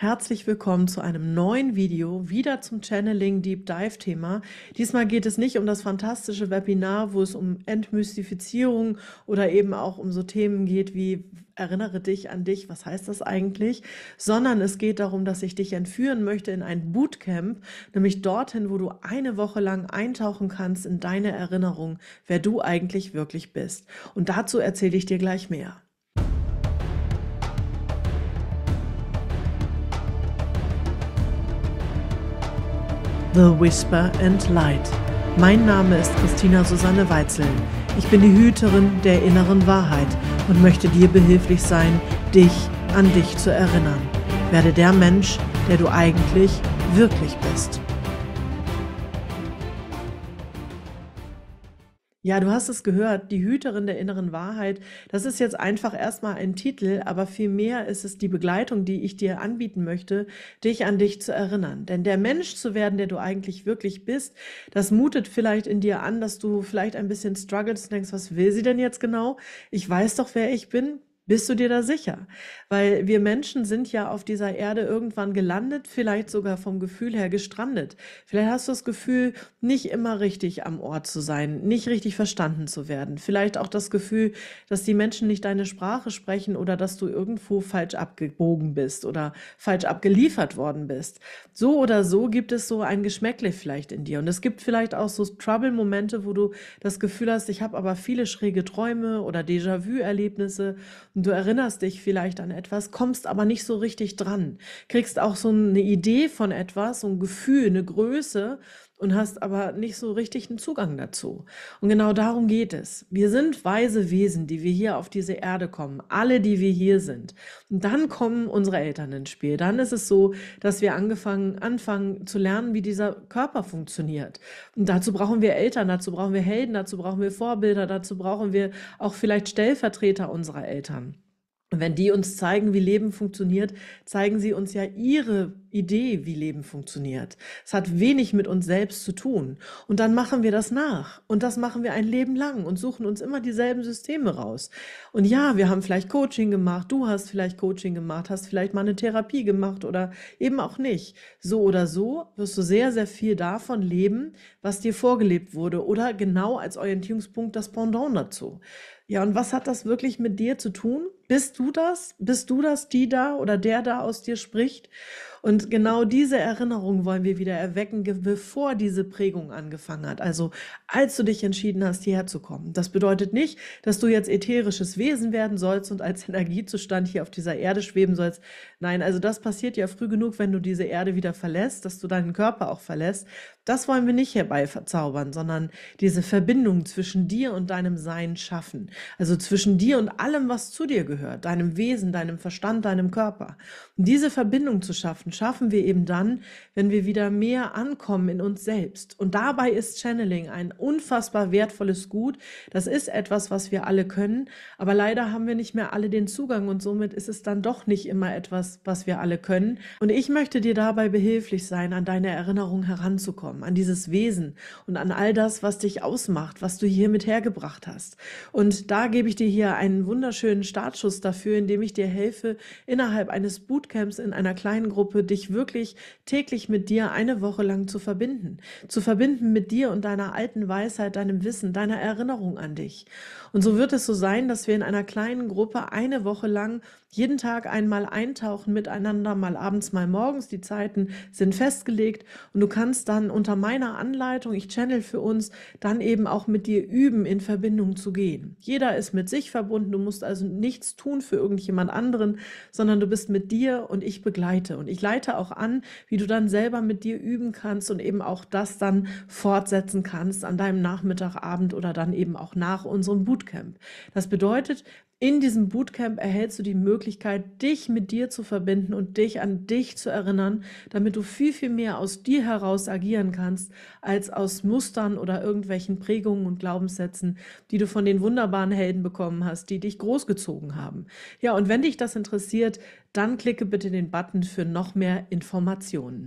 Herzlich willkommen zu einem neuen Video, wieder zum Channeling Deep Dive Thema. Diesmal geht es nicht um das fantastische Webinar, wo es um Entmystifizierung oder eben auch um so Themen geht wie erinnere dich an dich, was heißt das eigentlich, sondern es geht darum, dass ich dich entführen möchte in ein Bootcamp, nämlich dorthin, wo du eine Woche lang eintauchen kannst in deine Erinnerung, wer du eigentlich wirklich bist. Und dazu erzähle ich dir gleich mehr. The Whisper and Light. Mein Name ist Christina Susanne Weitzel. Ich bin die Hüterin der inneren Wahrheit und möchte dir behilflich sein, dich an dich zu erinnern. Werde der Mensch, der du eigentlich wirklich bist. Ja, du hast es gehört, die Hüterin der inneren Wahrheit. Das ist jetzt einfach erstmal ein Titel, aber vielmehr ist es die Begleitung, die ich dir anbieten möchte, dich an dich zu erinnern. Denn der Mensch zu werden, der du eigentlich wirklich bist, das mutet vielleicht in dir an, dass du vielleicht ein bisschen struggles und denkst, was will sie denn jetzt genau? Ich weiß doch, wer ich bin. Bist du dir da sicher? Weil wir Menschen sind ja auf dieser Erde irgendwann gelandet, vielleicht sogar vom Gefühl her gestrandet. Vielleicht hast du das Gefühl, nicht immer richtig am Ort zu sein, nicht richtig verstanden zu werden. Vielleicht auch das Gefühl, dass die Menschen nicht deine Sprache sprechen oder dass du irgendwo falsch abgebogen bist oder falsch abgeliefert worden bist. So oder so gibt es so ein Geschmäckle vielleicht in dir. Und es gibt vielleicht auch so Trouble-Momente, wo du das Gefühl hast, ich habe aber viele schräge Träume oder Déjà-vu-Erlebnisse Du erinnerst dich vielleicht an etwas, kommst aber nicht so richtig dran, kriegst auch so eine Idee von etwas, so ein Gefühl, eine Größe und hast aber nicht so richtig einen Zugang dazu. Und genau darum geht es. Wir sind weise Wesen, die wir hier auf diese Erde kommen, alle, die wir hier sind. Und dann kommen unsere Eltern ins Spiel. Dann ist es so, dass wir angefangen, anfangen zu lernen, wie dieser Körper funktioniert. Und dazu brauchen wir Eltern, dazu brauchen wir Helden, dazu brauchen wir Vorbilder, dazu brauchen wir auch vielleicht Stellvertreter unserer Eltern wenn die uns zeigen, wie Leben funktioniert, zeigen sie uns ja ihre Idee, wie Leben funktioniert. Es hat wenig mit uns selbst zu tun. Und dann machen wir das nach. Und das machen wir ein Leben lang und suchen uns immer dieselben Systeme raus. Und ja, wir haben vielleicht Coaching gemacht, du hast vielleicht Coaching gemacht, hast vielleicht mal eine Therapie gemacht oder eben auch nicht. So oder so wirst du sehr, sehr viel davon leben, was dir vorgelebt wurde oder genau als Orientierungspunkt das Pendant dazu. Ja, und was hat das wirklich mit dir zu tun? Bist du das? Bist du das, die da oder der da aus dir spricht? Und genau diese Erinnerung wollen wir wieder erwecken, bevor diese Prägung angefangen hat. Also als du dich entschieden hast, hierher zu kommen. Das bedeutet nicht, dass du jetzt ätherisches Wesen werden sollst und als Energiezustand hier auf dieser Erde schweben sollst. Nein, also das passiert ja früh genug, wenn du diese Erde wieder verlässt, dass du deinen Körper auch verlässt. Das wollen wir nicht herbei verzaubern, sondern diese Verbindung zwischen dir und deinem Sein schaffen. Also zwischen dir und allem, was zu dir gehört gehört, deinem Wesen, deinem Verstand, deinem Körper. Und diese Verbindung zu schaffen, schaffen wir eben dann, wenn wir wieder mehr ankommen in uns selbst. Und dabei ist Channeling ein unfassbar wertvolles Gut. Das ist etwas, was wir alle können, aber leider haben wir nicht mehr alle den Zugang und somit ist es dann doch nicht immer etwas, was wir alle können. Und ich möchte dir dabei behilflich sein, an deine Erinnerung heranzukommen, an dieses Wesen und an all das, was dich ausmacht, was du hier mit hergebracht hast. Und da gebe ich dir hier einen wunderschönen Startschuss Status dafür, indem ich dir helfe, innerhalb eines Bootcamps in einer kleinen Gruppe dich wirklich täglich mit dir eine Woche lang zu verbinden. Zu verbinden mit dir und deiner alten Weisheit, deinem Wissen, deiner Erinnerung an dich. Und so wird es so sein, dass wir in einer kleinen Gruppe eine Woche lang jeden Tag einmal eintauchen miteinander, mal abends, mal morgens. Die Zeiten sind festgelegt und du kannst dann unter meiner Anleitung, ich channel für uns, dann eben auch mit dir üben, in Verbindung zu gehen. Jeder ist mit sich verbunden, du musst also nichts tun für irgendjemand anderen, sondern du bist mit dir und ich begleite. Und ich leite auch an, wie du dann selber mit dir üben kannst und eben auch das dann fortsetzen kannst an deinem Nachmittagabend oder dann eben auch nach unserem Bootcamp. Das bedeutet, in diesem Bootcamp erhältst du die Möglichkeit, dich mit dir zu verbinden und dich an dich zu erinnern, damit du viel, viel mehr aus dir heraus agieren kannst, als aus Mustern oder irgendwelchen Prägungen und Glaubenssätzen, die du von den wunderbaren Helden bekommen hast, die dich großgezogen haben. Ja, und wenn dich das interessiert, dann klicke bitte den Button für noch mehr Informationen.